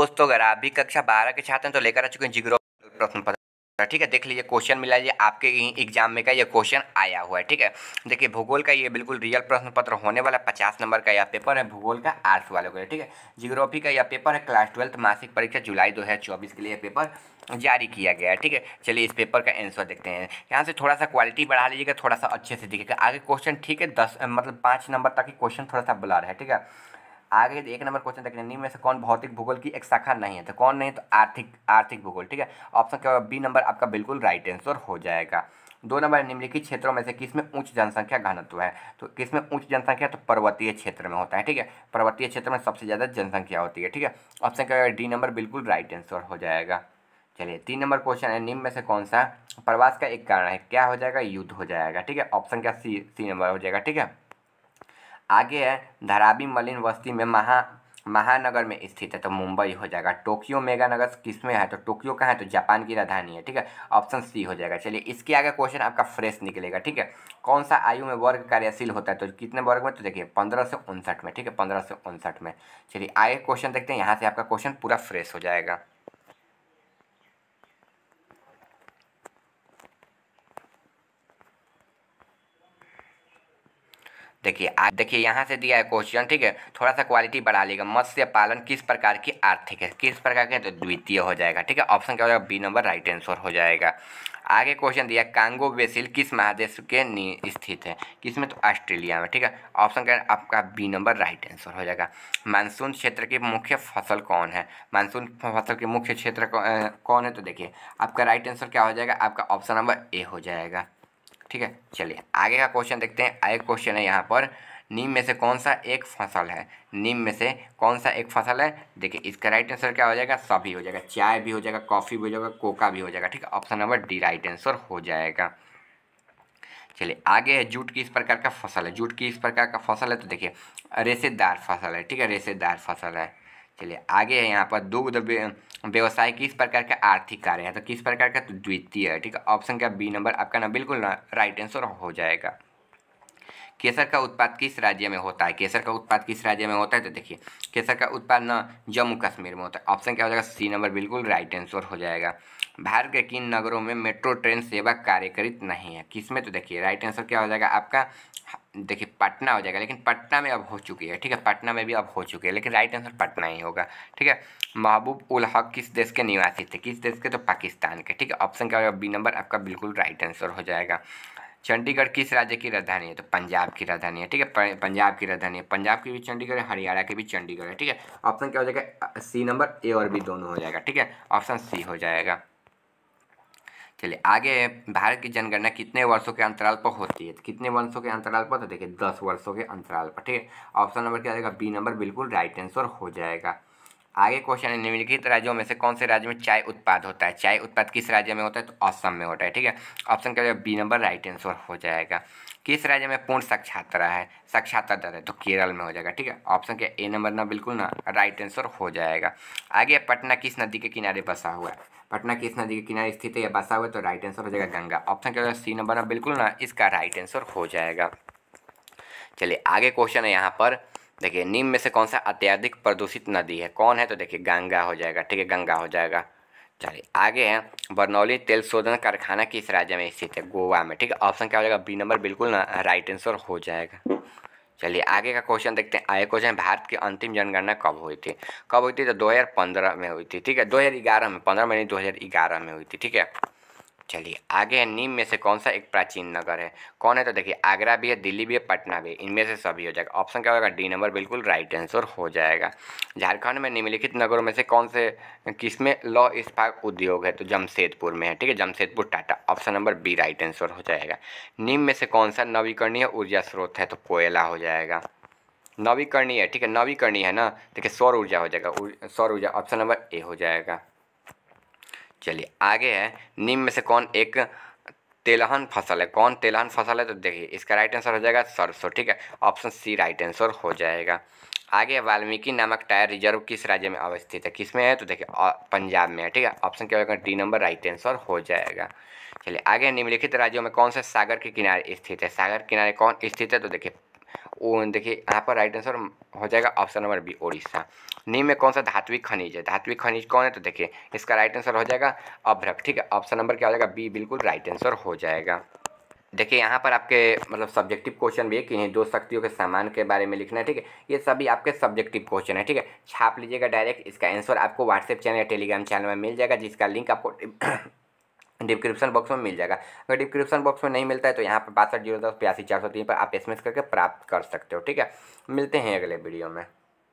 दोस्तों अगर आप भी कक्षा बारह के छात्र हैं तो लेकर आ चुके हैं जिग्रो प्रश्न पत्र ठीक है देख लीजिए क्वेश्चन मिला ये आपके एग्जाम में का ये क्वेश्चन आया हुआ है ठीक है देखिए भूगोल का ये बिल्कुल रियल प्रश्न पत्र होने वाला पचास नंबर का यह पेपर है भूगोल का आर्ट्स वालों के ठीक है जियोग्राफी का यह पेपर है क्लास ट्वेल्थ मासिक परीक्षा जुलाई दो के लिए पेपर जारी किया गया है ठीक है चलिए इस पेपर का आंसर देखते हैं यहाँ से थोड़ा सा क्वालिटी बढ़ा लीजिएगा थोड़ा सा अच्छे से दिखेगा आगे क्वेश्चन ठीक है दस मतलब पाँच नंबर तक ही क्वेश्चन थोड़ा सा ब्लर है ठीक है आगे एक नंबर क्वेश्चन देखने निम्न में से कौन भौतिक भूगोल की एक शाखा नहीं है तो कौन नहीं तो आर्थिक आर्थिक भूगोल ठीक है ऑप्शन क्या होगा बी नंबर आपका बिल्कुल राइट आंसर हो जाएगा दो नंबर निम्नलिखित क्षेत्रों में से किस में उच्च जनसंख्या घनत्व है तो किस में उच्च जनसंख्या तो पर्वतीय क्षेत्र में होता है ठीक है पर्वतीय क्षेत्र में सबसे ज़्यादा जनसंख्या होती है ठीक है ऑप्शन क्या होगा डी नंबर बिल्कुल राइट आंसर हो जाएगा चलिए तीन नंबर क्वेश्चन है निम्न में से कौन सा प्रवास का एक कारण है क्या हो जाएगा युद्ध हो जाएगा ठीक है ऑप्शन क्या सी सी नंबर हो जाएगा ठीक है आगे है धराबी मलिन बस्ती में महा महानगर में स्थित है तो मुंबई हो जाएगा टोक्यो मेगा नगर किस में है तो टोक्यो कहाँ है तो जापान की राजधानी है ठीक है ऑप्शन सी हो जाएगा चलिए इसके आगे क्वेश्चन आपका फ्रेश निकलेगा ठीक है कौन सा आयु में वर्ग कार्यशील होता है तो कितने वर्ग में तो देखिए पंद्रह से उनसठ में ठीक है पंद्रह से उनसठ में चलिए आगे क्वेश्चन देखते हैं यहाँ से आपका क्वेश्चन पूरा फ्रेश हो जाएगा देखिए देखिए यहाँ से दिया है क्वेश्चन ठीक है थोड़ा सा क्वालिटी बढ़ा लेगा मत्स्य पालन किस प्रकार की आर्थिक है किस प्रकार के तो द्वितीय हो जाएगा ठीक है ऑप्शन क्या हो जाएगा बी नंबर राइट आंसर हो जाएगा आगे क्वेश्चन दिया कांगो बेसिल किस महादेश के स्थित है किसमें तो ऑस्ट्रेलिया में ठीक है ऑप्शन क्या आपका बी नंबर राइट आंसर हो जाएगा मानसून क्षेत्र की मुख्य फसल कौन है मानसून फसल के मुख्य क्षेत्र कौन है तो देखिए आपका राइट आंसर क्या हो जाएगा आपका ऑप्शन नंबर ए हो जाएगा ठीक है चलिए आगे का क्वेश्चन देखते हैं आगे क्वेश्चन है यहाँ पर नीम में से कौन सा एक फसल है नीम में से कौन सा एक फसल है देखिए इसका राइट आंसर क्या हो जाएगा सभी हो जाएगा चाय भी हो जाएगा कॉफ़ी भी हो जाएगा कोका भी हो जाएगा ठीक है option number D right answer हो जाएगा चलिए आगे है जूट किस प्रकार का फसल है जूट किस प्रकार का फसल है तो देखिए रेसेदार फसल है ठीक है रेसेदार फसल है चलिए आगे है यहाँ पर दुग्ध व्यवसाय किस प्रकार का आर्थिक कार्य है तो किस प्रकार का तो द्वितीय है ठीक है ऑप्शन क्या बी नंबर आपका ना बिल्कुल ना राइट आंसर हो जाएगा केसर का उत्पाद किस राज्य में होता है केसर का उत्पाद किस राज्य में होता है तो देखिए केसर का उत्पाद न जम्मू कश्मीर में होता है ऑप्शन क्या हो जाएगा सी नंबर बिल्कुल राइट आंसर हो जाएगा भारत के किन नगरों में मेट्रो ट्रेन सेवा कार्यकृत नहीं है किस में तो देखिए राइट आंसर क्या हो जाएगा आपका देखिए पटना हो जाएगा लेकिन पटना में अब हो चुकी है ठीक है पटना में भी अब हो चुकी है लेकिन राइट आंसर पटना ही होगा ठीक है महबूब उल हक किस देश के निवासी थे किस देश के तो पाकिस्तान के ठीक है ऑप्शन क्या होगा बी नंबर आपका बिल्कुल राइट आंसर हो जाएगा चंडीगढ़ किस राज्य की राजधानी है तो पंजाब की राजधानी है ठीक है पंजाब की राजधानी है पंजाब की भी चंडीगढ़ है हरियाणा की भी चंडीगढ़ है ठीक है ऑप्शन क्या हो जाएगा सी नंबर ए और बी दोनों हो जाएगा ठीक है ऑप्शन सी हो जाएगा चलिए आगे भारत की जनगणना कितने वर्षों के अंतराल पर होती है तो कितने वर्षों के अंतराल पर तो देखिए दस वर्षों के अंतराल पर ठीक है ऑप्शन नंबर क्या हो जाएगा बी नंबर बिल्कुल राइट आंसर हो जाएगा आगे क्वेश्चन है निम्नलिखित राज्यों में से कौन से राज्य में चाय उत्पाद होता है चाय उत्पाद किस राज्य में होता है तो असम में होता है ठीक है ऑप्शन क्या बी नंबर राइट आंसर हो जाएगा किस राज्य में पूर्ण साक्षात्रा है साक्षात्रा दर है तो केरल में हो जाएगा ठीक है ऑप्शन क्या ए नंबर ना बिल्कुल ना राइट आंसर हो जाएगा आगे पटना किस नदी के किनारे बसा हुआ है पटना किस नदी के किनारे स्थित है या बसा हुआ है तो राइट आंसर हो जाएगा गंगा ऑप्शन क्या सी नंबर ना बिल्कुल ना इसका राइट आंसर हो जाएगा चलिए आगे क्वेश्चन है यहाँ पर देखिए निम्न में से कौन सा अत्यधिक प्रदूषित नदी है कौन है तो देखिए गंगा हो जाएगा ठीक है गंगा हो जाएगा चलिए आगे है बरनौली तेल शोधन कारखाना किस राज्य में स्थित है गोवा में ठीक है ऑप्शन क्या हो जाएगा बी नंबर बिल्कुल ना राइट आंसर हो जाएगा चलिए आगे का क्वेश्चन देखते हैं आगे क्वेश्चन भारत की अंतिम जनगणना कब हुई थी कब हुई थी तो 2015 में हुई थी ठीक है 2011 में 15 मई 2011 में हुई थी ठीक है चलिए आगे है नीम में से कौन सा एक प्राचीन नगर है कौन है तो देखिए आगरा भी है दिल्ली भी है पटना भी इनमें से सभी हो जाएगा ऑप्शन क्या होगा डी नंबर बिल्कुल राइट आंसर हो जाएगा झारखंड में निम्नलिखित नगरों में से कौन से किसमें लॉ इस्पाक उद्योग है तो जमशेदपुर में है ठीक है Jamshedpur Tata option number B right answer हो जाएगा नीम में से कौन सा नवीकरणीय ऊर्जा स्रोत है तो कोयला हो जाएगा नवीकरणीय ठीक है नवीकरणीय है ना देखिए सौर ऊर्जा हो जाएगा सौर ऊर्जा ऑप्शन नंबर ए हो जाएगा चलिए आगे है निम्न में से कौन एक तेलहन फसल है कौन तेलहन फसल है तो देखिए इसका राइट आंसर हो जाएगा सरसों ठीक है ऑप्शन सी राइट आंसर हो जाएगा आगे वाल्मीकि नामक टायर रिजर्व किस राज्य में अवस्थित है किस में है तो देखिए पंजाब में है ठीक है ऑप्शन क्या होगा डी नंबर राइट आंसर हो जाएगा चलिए आगे निम्नलिखित राज्यों में कौन से सागर के किनारे स्थित है सागर किनारे कौन स्थित है तो देखिए देखिए यहाँ पर राइट आंसर हो जाएगा ऑप्शन नंबर बी ओडिशा नीम में कौन सा धात्विक खनिज है धात्विक खनिज कौन है तो देखिए इसका राइट आंसर हो जाएगा अभ्रक ठीक है ऑप्शन नंबर क्या हो जाएगा बी बिल्कुल राइट आंसर हो जाएगा देखिए यहाँ पर आपके मतलब सब्जेक्टिव क्वेश्चन भी है कि दो शक्तियों के सामान के बारे में लिखना है ठीक है ये सभी आपके सब्जेक्टिव क्वेश्चन है ठीक है छाप लीजिएगा डायरेक्ट इसका आंसर आपको व्हाट्सएप चैनल या टेलीग्राम चैनल में मिल जाएगा जिसका लिंक आपको डिस्क्रिप्शन बॉक्स में मिल जाएगा अगर डिस्क्रिप्शन बॉक्स में नहीं मिलता है तो यहाँ पर बासठ जीरो दस बयासी चार सौ तीन पर आप एस करके प्राप्त कर सकते हो ठीक है मिलते हैं अगले वीडियो में